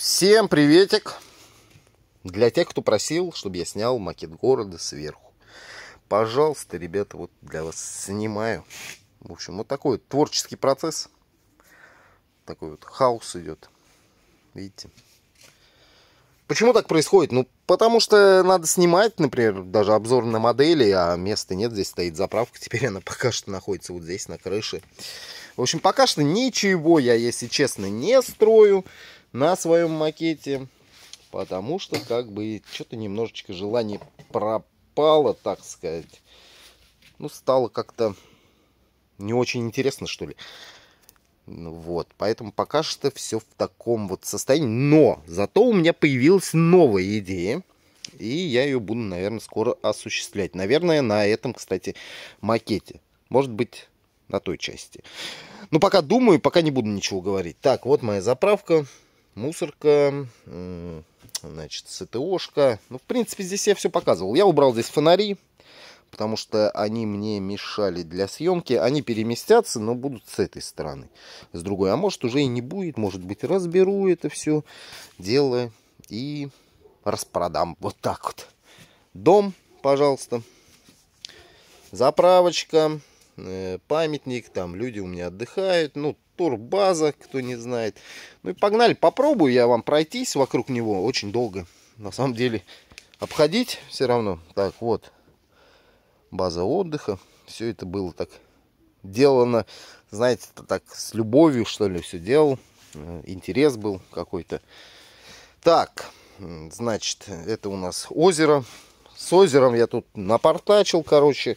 Всем приветик! Для тех, кто просил, чтобы я снял макет города сверху. Пожалуйста, ребята, вот для вас снимаю. В общем, вот такой вот творческий процесс. Такой вот хаос идет. Видите? Почему так происходит? Ну, потому что надо снимать, например, даже обзор на модели, а места нет, здесь стоит заправка. Теперь она пока что находится вот здесь, на крыше. В общем, пока что ничего я, если честно, не строю на своем макете. Потому что как бы что-то немножечко желание пропало, так сказать. Ну, стало как-то не очень интересно, что ли. Ну вот, поэтому пока что все в таком вот состоянии. Но зато у меня появилась новая идея. И я ее буду, наверное, скоро осуществлять. Наверное, на этом, кстати, макете. Может быть, на той части. Но ну, пока думаю, пока не буду ничего говорить. Так, вот моя заправка мусорка, значит, СТОшка. Ну, в принципе, здесь я все показывал. Я убрал здесь фонари, потому что они мне мешали для съемки. Они переместятся, но будут с этой стороны, с другой. А может, уже и не будет, может быть, разберу это все дело и распродам. Вот так вот. Дом, пожалуйста. Заправочка. Э, памятник, там люди у меня отдыхают, ну, турбаза, кто не знает. Ну и погнали, попробую я вам пройтись вокруг него очень долго, на самом деле, обходить все равно. Так, вот, база отдыха, все это было так делано, знаете, так с любовью, что ли, все делал, э, интерес был какой-то. Так, значит, это у нас озеро, с озером я тут напортачил, короче,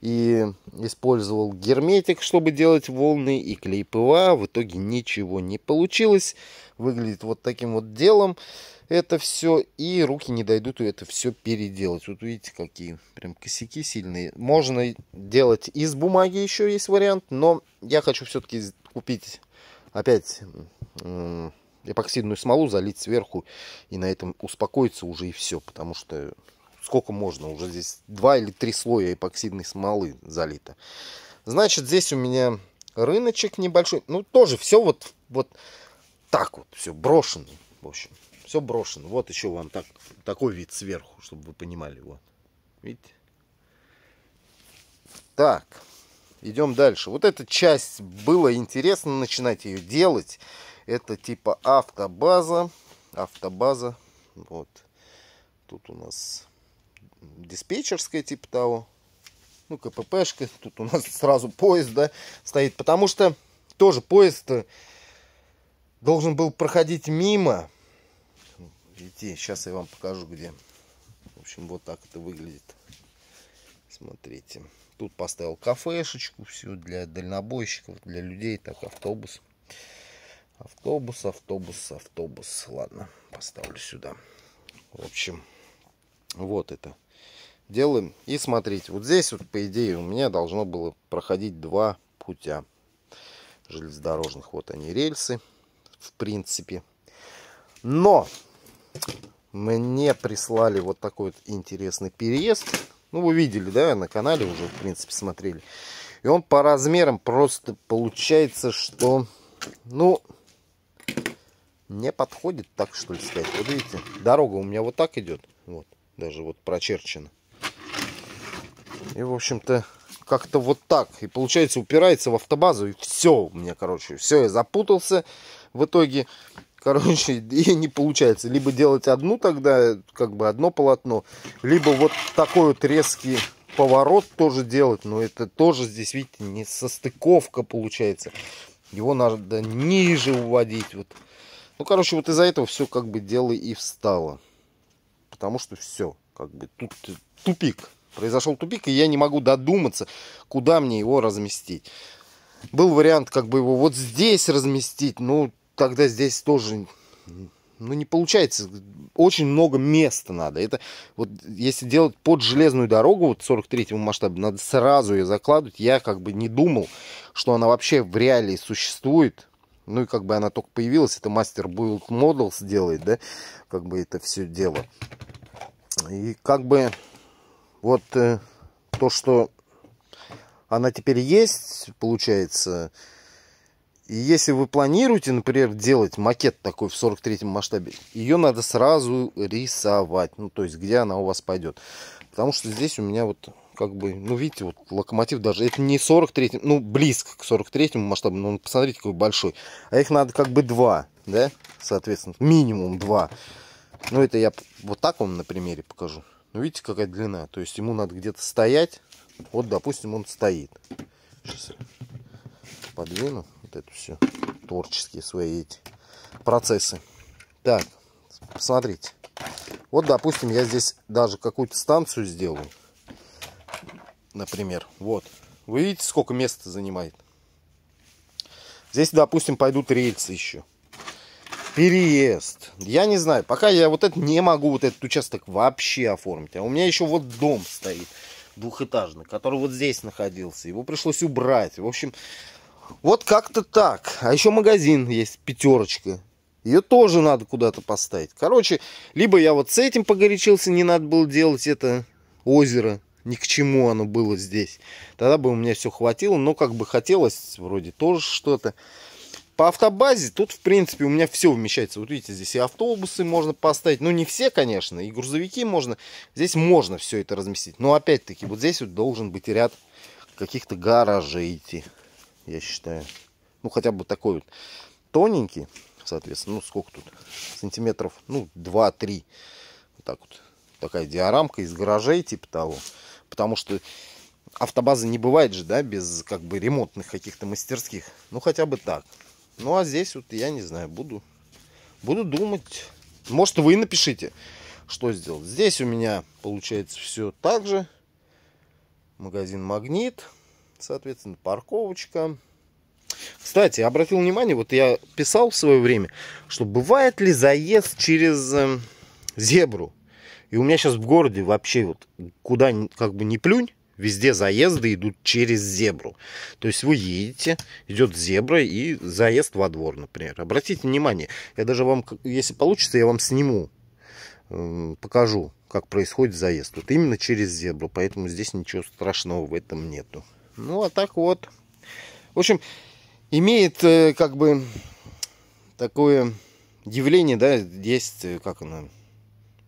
и использовал герметик, чтобы делать волны и клей ПВА. В итоге ничего не получилось. Выглядит вот таким вот делом это все, и руки не дойдут это все переделать. Вот видите, какие прям косяки сильные. Можно делать из бумаги еще есть вариант, но я хочу все-таки купить опять эпоксидную смолу залить сверху и на этом успокоиться уже и все, потому что сколько можно, уже здесь два или три слоя эпоксидной смолы залито. Значит, здесь у меня рыночек небольшой, ну тоже все вот, вот так вот, все брошено, в общем, все брошено. Вот еще вам так, такой вид сверху, чтобы вы понимали, вот, видите? Так, идем дальше. Вот эта часть, было интересно начинать ее делать. Это типа автобаза, автобаза, вот, тут у нас диспетчерская типа того. Ну, КППшка, тут у нас сразу поезд, да, стоит. Потому что тоже поезд должен был проходить мимо. Идти, сейчас я вам покажу, где. В общем, вот так это выглядит. Смотрите. Тут поставил кафешечку, всю для дальнобойщиков, для людей, так, автобус. Автобус, автобус, автобус. Ладно, поставлю сюда. В общем, вот это делаем. И смотрите, вот здесь вот, по идее, у меня должно было проходить два путя железнодорожных. Вот они, рельсы, в принципе. Но мне прислали вот такой вот интересный переезд. Ну, вы видели, да, на канале уже, в принципе, смотрели. И он по размерам просто получается, что, ну, не подходит, так что ли сказать. Вот видите, дорога у меня вот так идет. Вот, даже вот прочерчена. И, в общем-то, как-то вот так. И получается, упирается в автобазу, и все у меня, короче, все, я запутался в итоге. Короче, и не получается. Либо делать одну тогда, как бы одно полотно, либо вот такой вот резкий поворот тоже делать. Но это тоже здесь, видите, не состыковка получается. Его надо ниже уводить. Вот. Ну, короче, вот из-за этого все как бы дело и встало. Потому что все, как бы тут тупик произошел тупик, и я не могу додуматься, куда мне его разместить. Был вариант как бы его вот здесь разместить, но тогда здесь тоже ну не получается, очень много места надо. Это вот если делать под железную дорогу вот 43 масштаба, надо сразу ее закладывать. Я как бы не думал, что она вообще в реалии существует. Ну и как бы она только появилась, это мастер Build Models делает, да, как бы это все дело. И как бы вот э, то, что она теперь есть, получается. И если вы планируете, например, делать макет такой в 43-м масштабе, ее надо сразу рисовать. Ну, то есть, где она у вас пойдет. Потому что здесь у меня вот как бы, ну, видите, вот локомотив даже, это не 43 ну, близко к 43 масштабу, но посмотрите, какой большой. А их надо как бы два, да, соответственно, минимум два. Ну, это я вот так вам на примере покажу. Ну, видите, какая длина. То есть ему надо где-то стоять. Вот, допустим, он стоит. Сейчас подвину вот это все. Творческие свои эти процессы. Так, посмотрите. Вот, допустим, я здесь даже какую-то станцию сделаю. Например, вот. Вы видите, сколько места занимает? Здесь, допустим, пойдут рельсы еще переезд. Я не знаю, пока я вот это не могу вот этот участок вообще оформить. А у меня еще вот дом стоит двухэтажный, который вот здесь находился. Его пришлось убрать. В общем, вот как-то так. А еще магазин есть, пятерочка. Ее тоже надо куда-то поставить. Короче, либо я вот с этим погорячился, не надо было делать это озеро. Ни к чему оно было здесь. Тогда бы у меня все хватило, но как бы хотелось вроде тоже что-то. По автобазе тут, в принципе, у меня все вмещается. Вот видите, здесь и автобусы можно поставить. Ну, не все, конечно, и грузовики можно. Здесь можно все это разместить. Но, опять-таки, вот здесь вот должен быть ряд каких-то гаражей идти, я считаю. Ну, хотя бы такой вот тоненький, соответственно. Ну, сколько тут? Сантиметров, ну, 2-3. Вот так вот. Такая диорамка из гаражей типа того. Потому что автобазы не бывает же, да, без как бы ремонтных каких-то мастерских. Ну, хотя бы так. Ну а здесь вот я не знаю, буду, буду думать. Может вы напишите, что сделать. Здесь у меня получается все так же. Магазин «Магнит», соответственно, парковочка. Кстати, обратил внимание, вот я писал в свое время, что бывает ли заезд через э, зебру. И у меня сейчас в городе вообще вот куда как бы не плюнь, Везде заезды идут через зебру. То есть вы едете, идет зебра и заезд во двор, например. Обратите внимание, я даже вам, если получится, я вам сниму, покажу, как происходит заезд. Вот именно через зебру, поэтому здесь ничего страшного в этом нету. Ну, а так вот. В общем, имеет э, как бы такое явление, да, есть, как оно,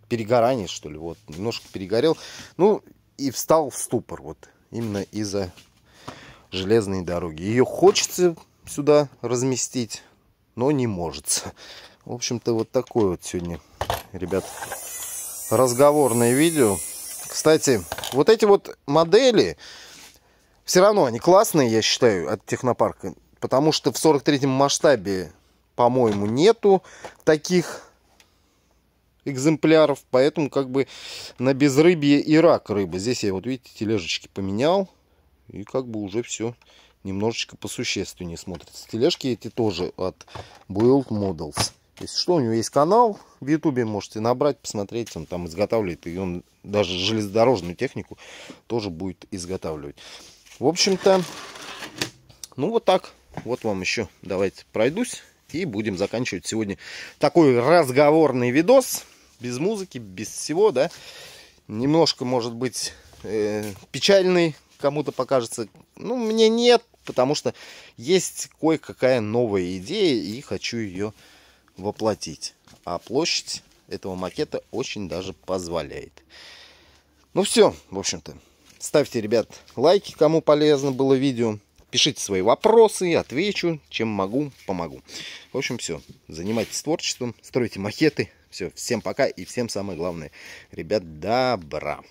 перегорание, что ли, вот, немножко перегорел. Ну, и встал в ступор вот именно из-за железной дороги. Ее хочется сюда разместить, но не может. В общем-то, вот такое вот сегодня, ребят, разговорное видео. Кстати, вот эти вот модели, все равно они классные, я считаю, от технопарка. Потому что в 43-м масштабе, по-моему, нету таких экземпляров, поэтому как бы на безрыбье и рак рыбы. Здесь я вот, видите, тележечки поменял, и как бы уже все немножечко посущественнее смотрится. Тележки эти тоже от Build Models. Если что, у него есть канал в Ютубе, можете набрать, посмотреть, он там изготавливает, и он даже железнодорожную технику тоже будет изготавливать. В общем-то, ну вот так. Вот вам еще давайте пройдусь и будем заканчивать сегодня такой разговорный видос без музыки, без всего, да. Немножко, может быть, э, печальный кому-то покажется. Ну, мне нет, потому что есть кое-какая новая идея, и хочу ее воплотить. А площадь этого макета очень даже позволяет. Ну все, в общем-то. Ставьте, ребят, лайки, кому полезно было видео. Пишите свои вопросы, я отвечу, чем могу, помогу. В общем, все. Занимайтесь творчеством, стройте макеты, все, всем пока и всем самое главное, ребят, добра.